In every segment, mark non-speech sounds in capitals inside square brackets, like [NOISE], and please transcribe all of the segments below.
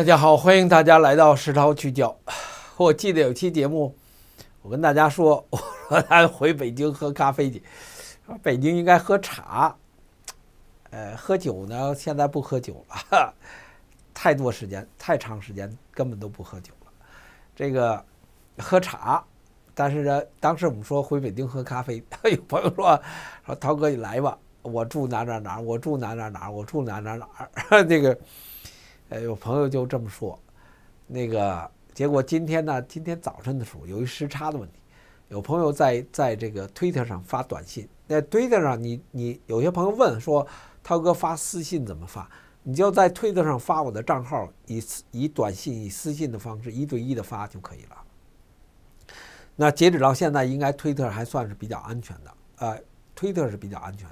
大家好，欢迎大家来到石涛去教。[SIGHS] 我记得有期节目，我跟大家说，[LAUGHS] 我说咱回北京喝咖啡去，北京应该喝茶。呃，喝酒呢，现在不喝酒了，[LAUGHS] 太多时间，太长时间根本都不喝酒了。这个喝茶，但是呢，当时我们说回北京喝咖啡，[LAUGHS] 有朋友说，说涛哥你来吧，我住哪哪哪，我住哪哪哪，我住哪哪哪，这个。呃，有朋友就这么说，那个结果今天呢，今天早晨的时候，由于时差的问题，有朋友在在这个推特上发短信。那推特上，你你有些朋友问说，涛哥发私信怎么发？你就在推特上发我的账号，以以短信以私信的方式一对一的发就可以了。那截止到现在，应该推特还算是比较安全的，呃，推特是比较安全。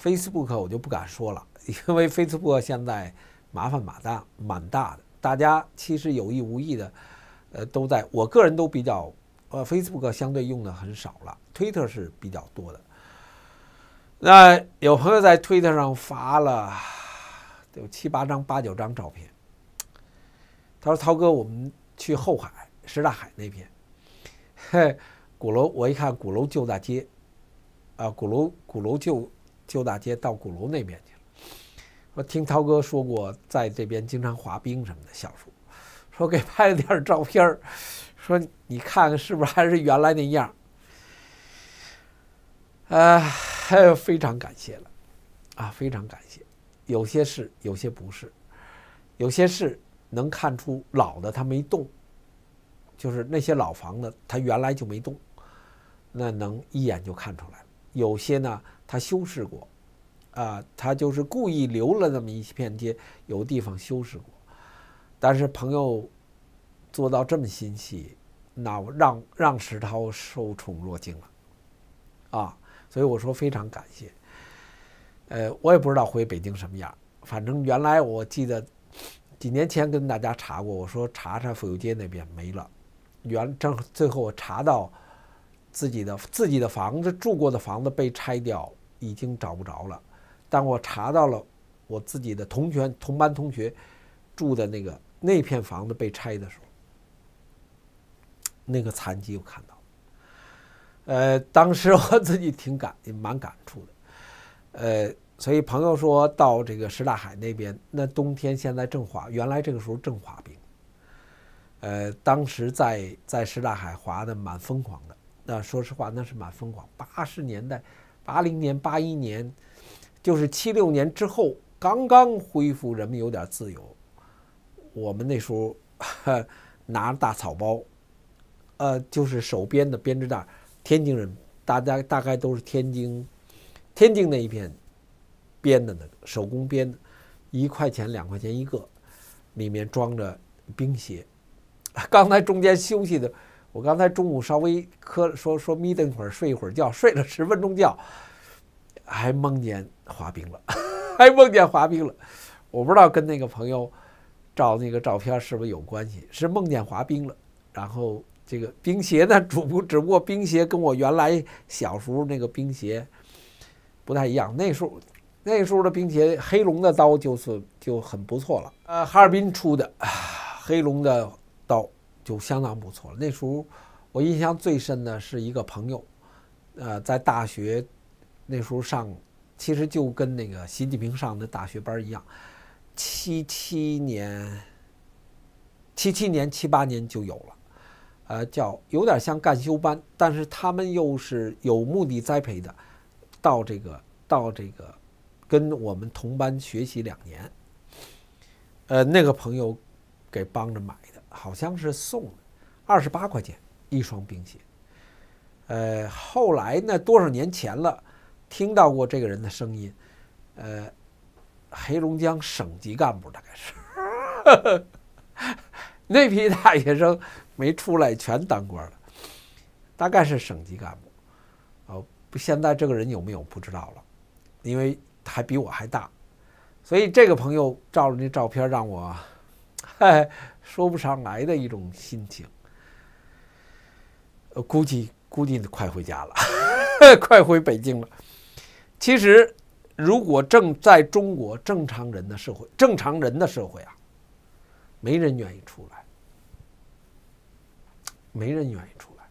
Facebook 我就不敢说了，因为 Facebook 现在。麻烦蛮大，蛮大的。大家其实有意无意的，呃，都在。我个人都比较，呃，Facebook 相对用的很少了，Twitter 是比较多的。那有朋友在 Twitter 上发了有七八张、八九张照片，他说：“涛哥，我们去后海石大海那边，嘿，鼓楼，我一看鼓楼旧大街，啊，鼓楼，鼓楼旧旧大街到鼓楼那面去了。”听涛哥说过，在这边经常滑冰什么的，笑说说给拍了点照片儿，说你看看是不是还是原来那样呃，非常感谢了，啊，非常感谢。有些是，有些不是，有些是能看出老的，它没动，就是那些老房子，它原来就没动，那能一眼就看出来。有些呢，它修饰过。啊，他就是故意留了那么一片街，有地方修饰过。但是朋友做到这么心细，那让让石涛受宠若惊了啊！所以我说非常感谢。呃，我也不知道回北京什么样，反正原来我记得几年前跟大家查过，我说查查府右街那边没了。原正最后我查到自己的自己的房子住过的房子被拆掉，已经找不着了。当我查到了我自己的同学、同班同学住的那个那片房子被拆的时候，那个残疾我看到，呃，当时我自己挺感也蛮感触的，呃，所以朋友说到这个石大海那边，那冬天现在正滑，原来这个时候正滑冰，呃，当时在在石大海滑的蛮疯狂的，那说实话那是蛮疯狂，八十年代、八零年、八一年。就是七六年之后，刚刚恢复，人们有点自由。我们那时候 [LAUGHS] 拿大草包，呃，就是手编的编织袋。天津人，大家大概都是天津，天津那一片编的呢，手工编的，一块钱两块钱一个，里面装着冰鞋。[LAUGHS] 刚才中间休息的，我刚才中午稍微磕说说眯瞪一会儿，睡一会儿觉，睡了十分钟觉，还梦见。滑冰了，[LAUGHS] 还梦见滑冰了。我不知道跟那个朋友照那个照片是不是有关系？是梦见滑冰了，然后这个冰鞋呢，只不只不过冰鞋跟我原来小时候那个冰鞋不太一样。那时候那时候的冰鞋，黑龙的刀就是就很不错了。呃，哈尔滨出的黑龙的刀就相当不错了。那时候我印象最深的是一个朋友，呃，在大学那时候上。其实就跟那个习近平上的大学班一样，七七年、七七年、七八年就有了，呃，叫有点像干休班，但是他们又是有目的栽培的，到这个到这个跟我们同班学习两年，呃，那个朋友给帮着买的，好像是送的，二十八块钱一双冰鞋，呃，后来呢，多少年前了？听到过这个人的声音，呃，黑龙江省级干部大概是 [LAUGHS] 那批大学生没出来，全当官了，大概是省级干部。哦，不，现在这个人有没有不知道了，因为还比我还大，所以这个朋友照了那照片，让我 [LAUGHS] 说不上来的一种心情。呃，估计估计快回家了，[LAUGHS] 快回北京了。其实，如果正在中国正常人的社会，正常人的社会啊，没人愿意出来，没人愿意出来。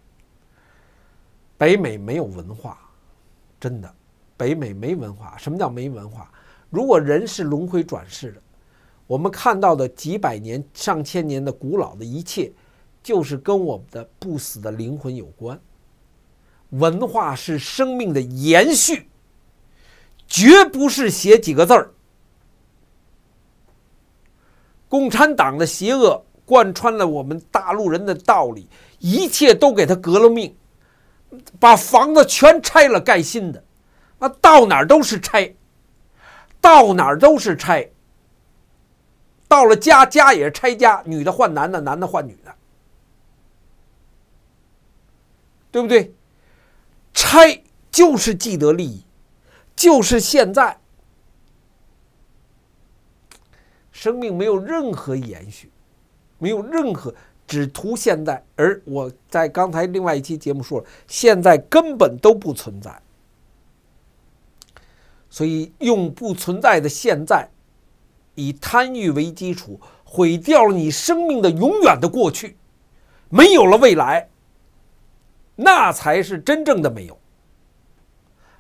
北美没有文化，真的，北美没文化。什么叫没文化？如果人是轮回转世的，我们看到的几百年、上千年的古老的一切，就是跟我们的不死的灵魂有关。文化是生命的延续。绝不是写几个字儿。共产党的邪恶贯穿了我们大陆人的道理，一切都给他革了命，把房子全拆了盖新的，啊，到哪儿都是拆，到哪儿都是拆。到了家，家也是拆家，女的换男的，男的换女的，对不对？拆就是既得利益。就是现在，生命没有任何延续，没有任何只图现在。而我在刚才另外一期节目说了，现在根本都不存在。所以用不存在的现在，以贪欲为基础，毁掉了你生命的永远的过去，没有了未来，那才是真正的没有。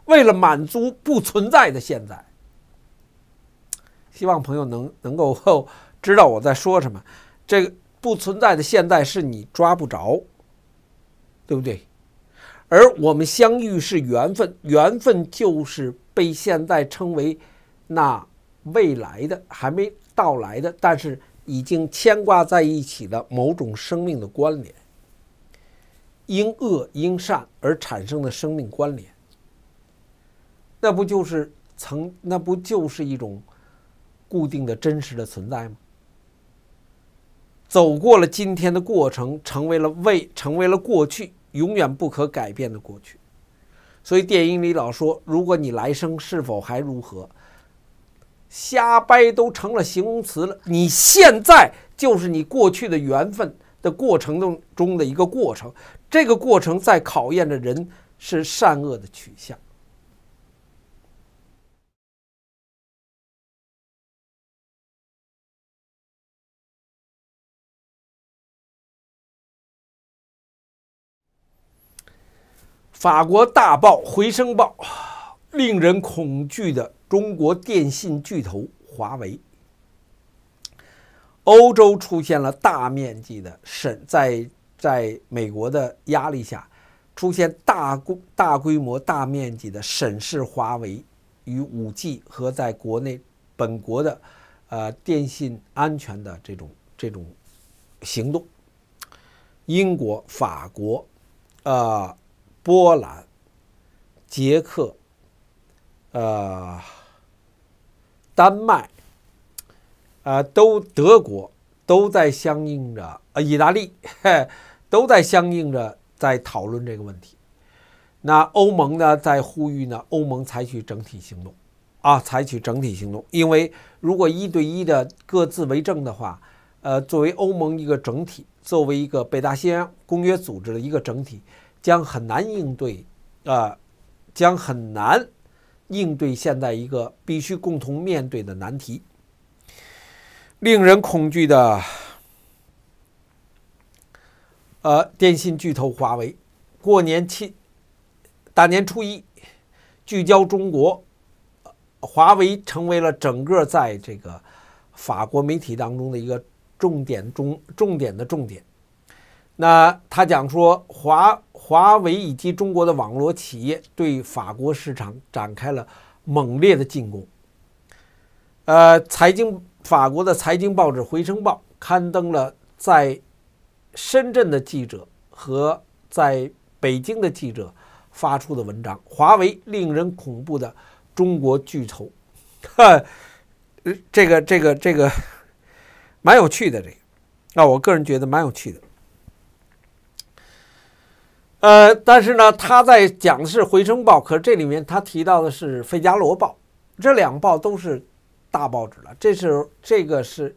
为了满足不存在的现在，希望朋友能能够知道我在说什么。这个不存在的现在是你抓不着，对不对？而我们相遇是缘分，缘分就是被现在称为那未来的还没到来的，但是已经牵挂在一起的某种生命的关联，因恶因善而产生的生命关联。那不就是曾那不就是一种固定的真实的存在吗？走过了今天的过程，成为了未，成为了过去，永远不可改变的过去。所以电影里老说，如果你来生是否还如何，瞎掰都成了形容词了。你现在就是你过去的缘分的过程中的一个过程，这个过程在考验着人是善恶的取向。法国大报《回声报》令人恐惧的中国电信巨头华为，欧洲出现了大面积的审在在美国的压力下，出现大规大规模、大面积的审视华为与五 G 和在国内本国的呃电信安全的这种这种行动。英国、法国，呃。波兰、捷克、呃、丹麦、啊都德国都在相应着，呃，意大利 [LAUGHS] 都在相应着，在讨论这个问题。那欧盟呢，在呼吁呢，欧盟采取整体行动啊，采取整体行动，因为如果一对一的各自为政的话，呃，作为欧盟一个整体，作为一个北大西洋公约组织的一个整体。将很难应对，呃，将很难应对现在一个必须共同面对的难题。令人恐惧的，呃，电信巨头华为，过年期大年初一聚焦中国，华为成为了整个在这个法国媒体当中的一个重点中重点的重点。那他讲说华。华为以及中国的网络企业对法国市场展开了猛烈的进攻。呃，财经法国的财经报纸《回声报》刊登了在深圳的记者和在北京的记者发出的文章：华为令人恐怖的中国巨头。哈，[LAUGHS] 这个这个这个，蛮有趣的这个，啊，我个人觉得蛮有趣的。呃，但是呢，他在讲的是《回声报》，可是这里面他提到的是《费加罗报》，这两报都是大报纸了。这是这个是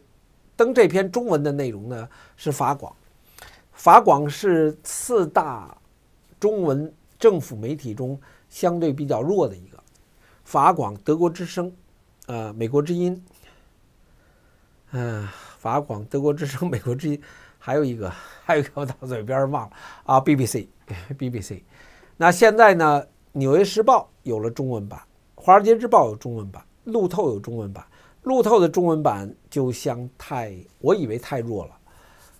登这篇中文的内容呢，是法广。法广是四大中文政府媒体中相对比较弱的一个。法广、德国之声、呃，美国之音，嗯，法广、德国之声、美国之音，还有一个还有一个我到嘴边忘了啊，BBC。[LAUGHS] BBC，那现在呢？《纽约时报》有了中文版，《华尔街日报》有中文版，《路透》有中文版。路透的中文版就像太，我以为太弱了。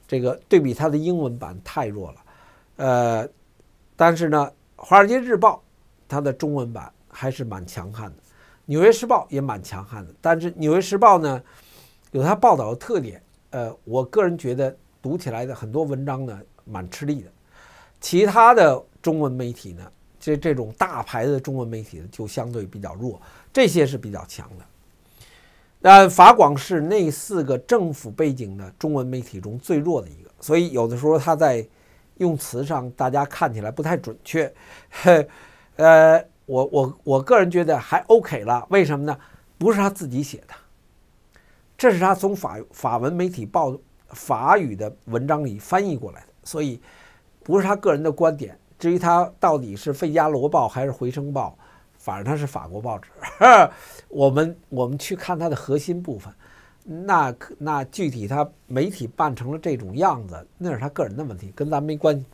这个对比它的英文版太弱了。呃，但是呢，《华尔街日报》它的中文版还是蛮强悍的，《纽约时报》也蛮强悍的。但是，《纽约时报》呢，有它报道的特点。呃，我个人觉得读起来的很多文章呢，蛮吃力的。其他的中文媒体呢？这这种大牌的中文媒体呢，就相对比较弱，这些是比较强的。但法广是那四个政府背景的中文媒体中最弱的一个，所以有的时候他在用词上大家看起来不太准确。[LAUGHS] 呃，我我我个人觉得还 OK 了，为什么呢？不是他自己写的，这是他从法法文媒体报法语的文章里翻译过来的，所以。不是他个人的观点。至于他到底是《费加罗报》还是《回声报》，反正他是法国报纸。我们我们去看他的核心部分，那那具体他媒体办成了这种样子，那是他个人的问题，跟咱没关系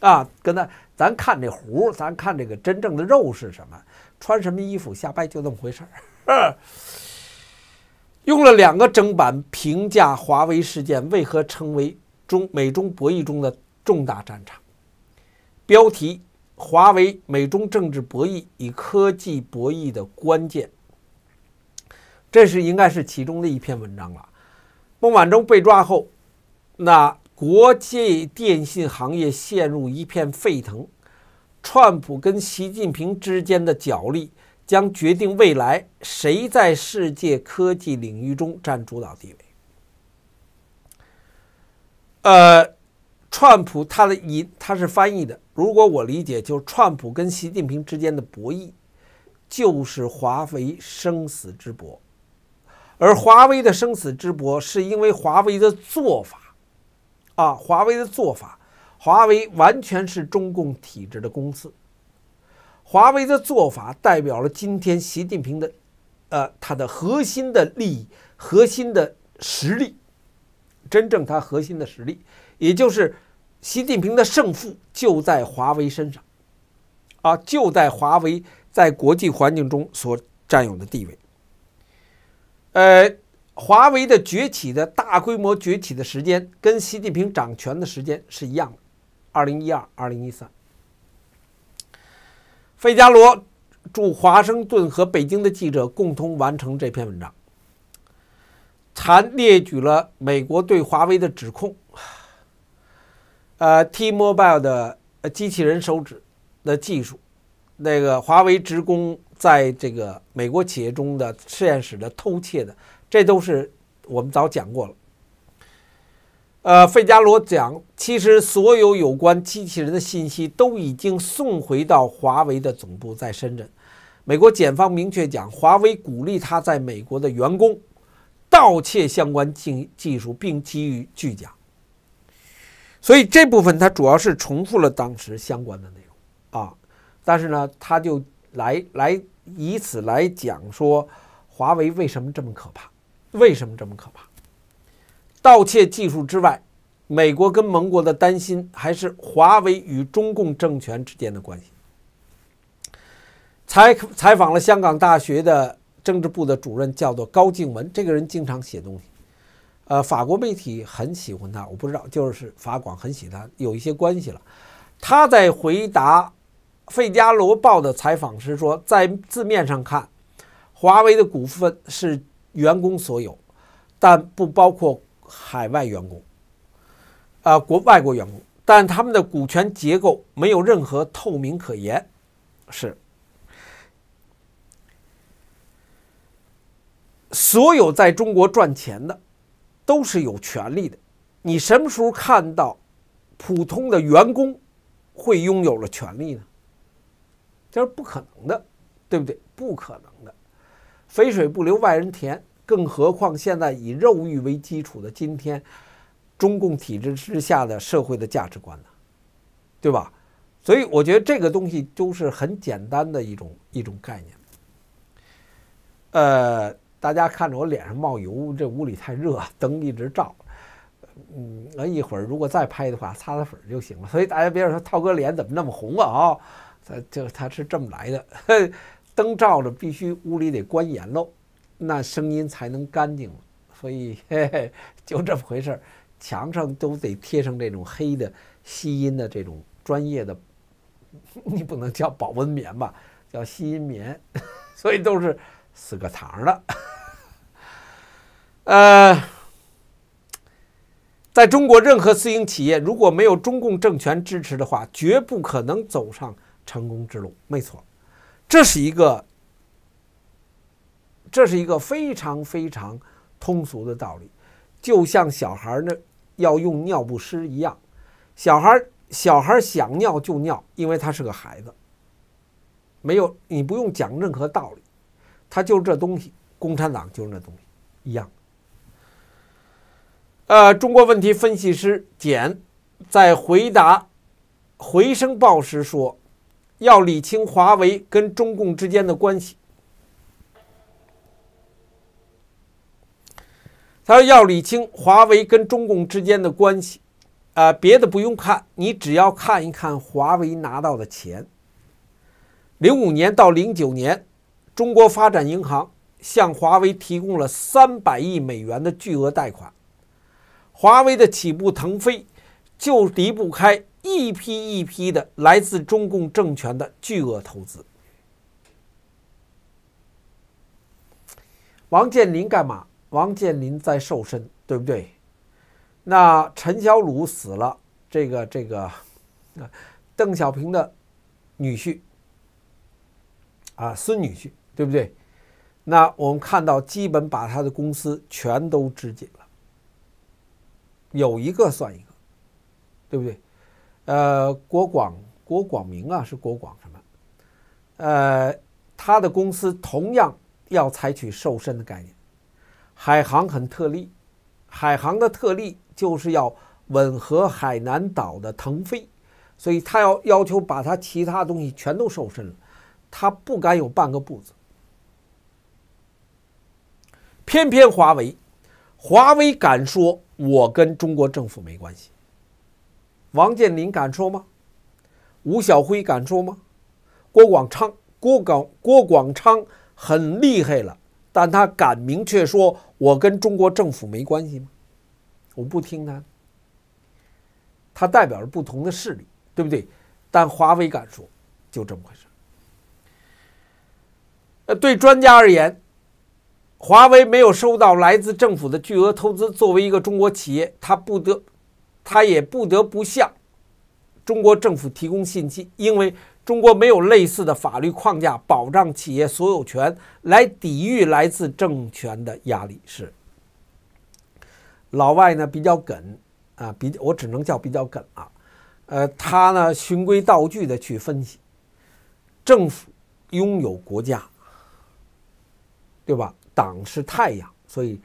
啊。跟他咱看这壶，咱看这个真正的肉是什么，穿什么衣服瞎掰就那么回事儿。用了两个整版评价华为事件，为何成为中美中博弈中的？重大战场，标题：华为美中政治博弈与科技博弈的关键。这是应该是其中的一篇文章了。孟晚舟被抓后，那国际电信行业陷入一片沸腾。川普跟习近平之间的角力将决定未来谁在世界科技领域中占主导地位。呃。川普，他的一他是翻译的。如果我理解，就川普跟习近平之间的博弈，就是华为生死之搏。而华为的生死之搏，是因为华为的做法，啊，华为的做法，华为完全是中共体制的公司。华为的做法代表了今天习近平的，呃，他的核心的利益，核心的实力，真正他核心的实力。也就是，习近平的胜负就在华为身上，啊，就在华为在国际环境中所占有的地位。呃，华为的崛起的大规模崛起的时间跟习近平掌权的时间是一样的，二零一二、二零一三。费加罗驻华盛顿和北京的记者共同完成这篇文章，谈列举了美国对华为的指控。呃，T-Mobile 的机器人手指的技术，那个华为职工在这个美国企业中的实验室的偷窃的，这都是我们早讲过了。呃，费加罗讲，其实所有有关机器人的信息都已经送回到华为的总部，在深圳。美国检方明确讲，华为鼓励他在美国的员工盗窃相关技技术，并给予拒假。所以这部分它主要是重复了当时相关的内容啊，但是呢，他就来来以此来讲说华为为什么这么可怕，为什么这么可怕？盗窃技术之外，美国跟盟国的担心还是华为与中共政权之间的关系。采采访了香港大学的政治部的主任，叫做高静文，这个人经常写东西。呃，法国媒体很喜欢他，我不知道，就是法广很喜欢，有一些关系了。他在回答《费加罗报》的采访时说，在字面上看，华为的股份是员工所有，但不包括海外员工，啊，国外国员工，但他们的股权结构没有任何透明可言，是所有在中国赚钱的。都是有权利的，你什么时候看到普通的员工会拥有了权利呢？这是不可能的，对不对？不可能的，肥水不流外人田，更何况现在以肉欲为基础的今天，中共体制之下的社会的价值观呢？对吧？所以我觉得这个东西都是很简单的一种一种概念，呃。大家看着我脸上冒油，这屋里太热，灯一直照，嗯，那一会儿如果再拍的话，擦擦粉就行了。所以大家别说涛哥脸怎么那么红啊啊，他就他是这么来的，[LAUGHS] 灯照着，必须屋里得关严喽，那声音才能干净。所以嘿嘿，就这么回事儿，墙上都得贴上这种黑的吸音的这种专业的，[LAUGHS] 你不能叫保温棉吧，叫吸音棉，[LAUGHS] 所以都是死个堂的。呃，在中国，任何私营企业如果没有中共政权支持的话，绝不可能走上成功之路。没错，这是一个，这是一个非常非常通俗的道理，就像小孩儿要用尿不湿一样，小孩儿小孩儿想尿就尿，因为他是个孩子，没有你不用讲任何道理，他就是这东西，共产党就是那东西一样。呃，中国问题分析师简在回答《回声报》时说：“要理清华为跟中共之间的关系。”他说：“要理清华为跟中共之间的关系，啊，别的不用看，你只要看一看华为拿到的钱。零五年到零九年，中国发展银行向华为提供了三百亿美元的巨额贷款。”华为的起步腾飞就离不开一批一批的来自中共政权的巨额投资。王健林干嘛？王健林在瘦身，对不对？那陈小鲁死了，这个这个，邓小平的女婿啊，孙女婿，对不对？那我们看到，基本把他的公司全都肢解了。有一个算一个，对不对？呃，国广国广明啊，是国广什么？呃，他的公司同样要采取瘦身的概念。海航很特例，海航的特例就是要吻合海南岛的腾飞，所以他要要求把他其他东西全都瘦身了，他不敢有半个不字。偏偏华为，华为敢说。我跟中国政府没关系。王健林敢说吗？吴小辉敢说吗？郭广昌，郭广郭广昌很厉害了，但他敢明确说“我跟中国政府没关系”吗？我不听他，他代表着不同的势力，对不对？但华为敢说，就这么回事。呃，对专家而言。华为没有收到来自政府的巨额投资，作为一个中国企业，他不得，他也不得不向中国政府提供信息，因为中国没有类似的法律框架保障企业所有权，来抵御来自政权的压力。是老外呢比较梗啊，比我只能叫比较梗啊，呃，他呢循规蹈矩的去分析，政府拥有国家，对吧？党是太阳，所以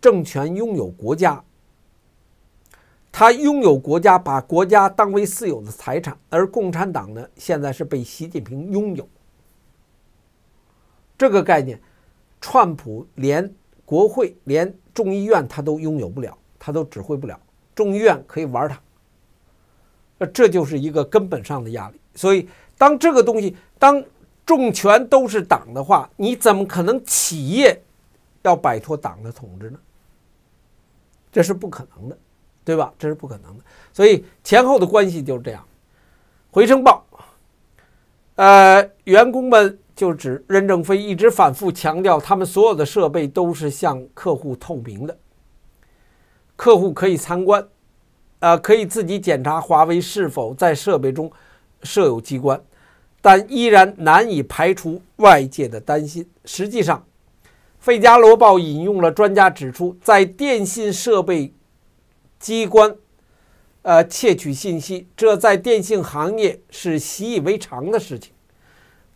政权拥有国家，他拥有国家，把国家当为私有的财产。而共产党呢，现在是被习近平拥有。这个概念，川普连国会、连众议院他都拥有不了，他都指挥不了。众议院可以玩他，那这就是一个根本上的压力。所以，当这个东西，当政权都是党的话，你怎么可能企业？要摆脱党的统治呢？这是不可能的，对吧？这是不可能的。所以前后的关系就是这样。回声报，呃，员工们就指任正非一直反复强调，他们所有的设备都是向客户透明的，客户可以参观，呃，可以自己检查华为是否在设备中设有机关，但依然难以排除外界的担心。实际上。《费加罗报》引用了专家指出，在电信设备机关，呃，窃取信息，这在电信行业是习以为常的事情。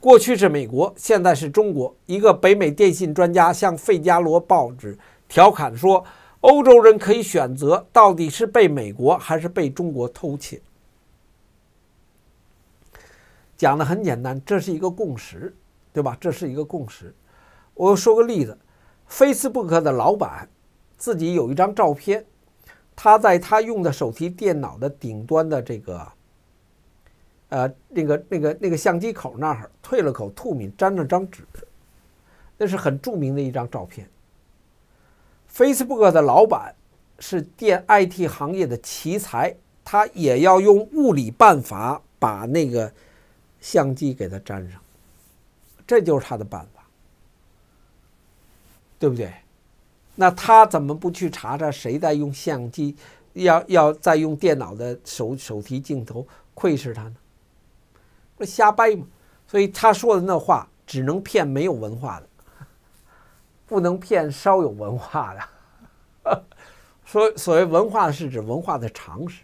过去是美国，现在是中国。一个北美电信专家向《费加罗报》纸调侃说：“欧洲人可以选择，到底是被美国还是被中国偷窃。”讲的很简单，这是一个共识，对吧？这是一个共识。我说个例子，Facebook 的老板自己有一张照片，他在他用的手提电脑的顶端的这个，呃，那个那个那个相机口那儿退了口吐米，粘了张纸，那是很著名的一张照片。Facebook 的老板是电 IT 行业的奇才，他也要用物理办法把那个相机给它粘上，这就是他的办法。对不对？那他怎么不去查查谁在用相机？要要再用电脑的手手提镜头窥视他呢？不是瞎掰吗？所以他说的那话只能骗没有文化的，[LAUGHS] 不能骗稍有文化的。[LAUGHS] 所所谓文化是指文化的常识，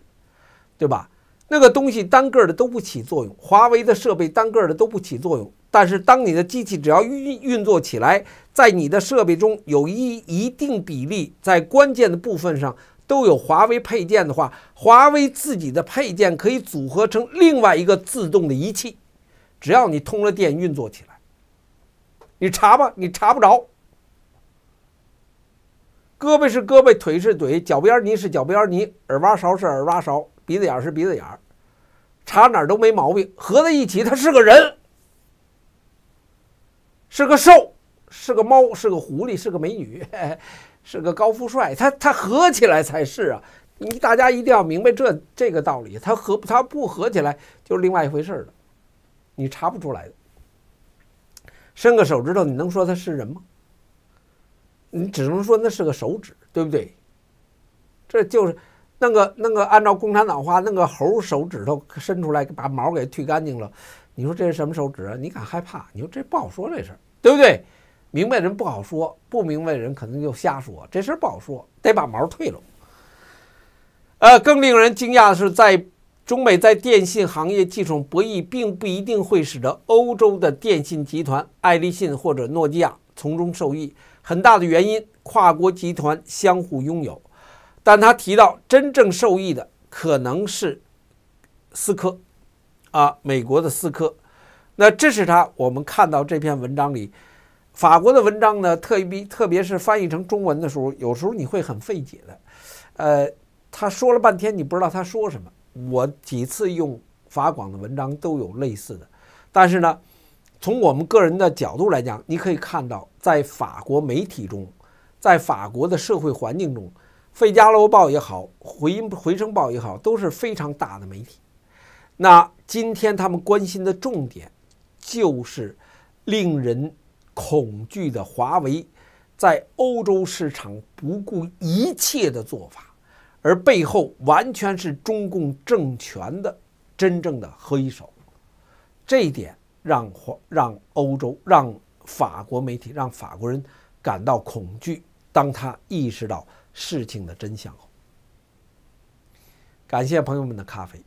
对吧？那个东西单个的都不起作用，华为的设备单个的都不起作用。但是，当你的机器只要运运作起来，在你的设备中有一一定比例，在关键的部分上都有华为配件的话，华为自己的配件可以组合成另外一个自动的仪器。只要你通了电运作起来，你查吧，你查不着。胳膊是胳膊，腿是腿，脚边泥是脚边泥，耳挖勺是耳挖勺，鼻子眼是鼻子眼儿。查哪儿都没毛病，合在一起，他是个人，是个兽，是个猫，是个狐狸，是个美女，[LAUGHS] 是个高富帅，他他合起来才是啊！你大家一定要明白这这个道理，他合他不合起来就是另外一回事了，你查不出来的。伸个手指头，你能说他是人吗？你只能说那是个手指，对不对？这就是。弄个弄个，按照共产党话，弄个猴手指头伸出来，把毛给剃干净了。你说这是什么手指啊？你敢害怕？你说这不好说这事，对不对？明白人不好说，不明白人可能就瞎说。这事不好说，得把毛退了。呃，更令人惊讶的是，在中美在电信行业技术博弈，并不一定会使得欧洲的电信集团爱立信或者诺基亚从中受益。很大的原因，跨国集团相互拥有。但他提到，真正受益的可能是思科，啊，美国的思科。那这是他我们看到这篇文章里，法国的文章呢，特别，特别是翻译成中文的时候，有时候你会很费解的。呃，他说了半天，你不知道他说什么。我几次用法广的文章都有类似的。但是呢，从我们个人的角度来讲，你可以看到，在法国媒体中，在法国的社会环境中。《费加罗报》也好，《回音回声报》也好，都是非常大的媒体。那今天他们关心的重点，就是令人恐惧的华为在欧洲市场不顾一切的做法，而背后完全是中共政权的真正的黑手。这一点让华让欧洲、让法国媒体、让法国人感到恐惧。当他意识到。事情的真相后，感谢朋友们的咖啡。